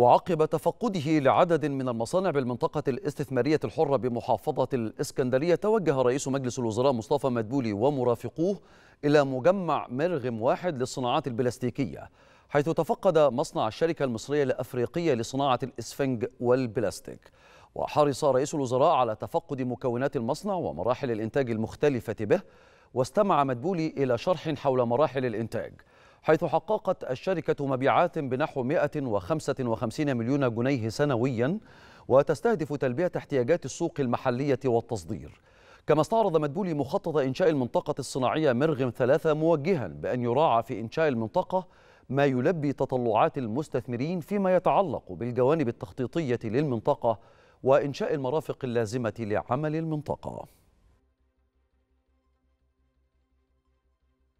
وعقب تفقده لعدد من المصانع بالمنطقة الاستثمارية الحرة بمحافظة الإسكندرية توجه رئيس مجلس الوزراء مصطفى مدبولي ومرافقوه إلى مجمع مرغم واحد للصناعات البلاستيكية حيث تفقد مصنع الشركة المصرية الأفريقية لصناعة الإسفنج والبلاستيك وحرص رئيس الوزراء على تفقد مكونات المصنع ومراحل الإنتاج المختلفة به واستمع مدبولي إلى شرح حول مراحل الإنتاج حيث حققت الشركة مبيعات بنحو 155 مليون جنيه سنويا وتستهدف تلبية احتياجات السوق المحلية والتصدير كما استعرض مدبولي مخطط إنشاء المنطقة الصناعية مرغم ثلاثة موجها بأن يراعى في إنشاء المنطقة ما يلبي تطلعات المستثمرين فيما يتعلق بالجوانب التخطيطية للمنطقة وإنشاء المرافق اللازمة لعمل المنطقة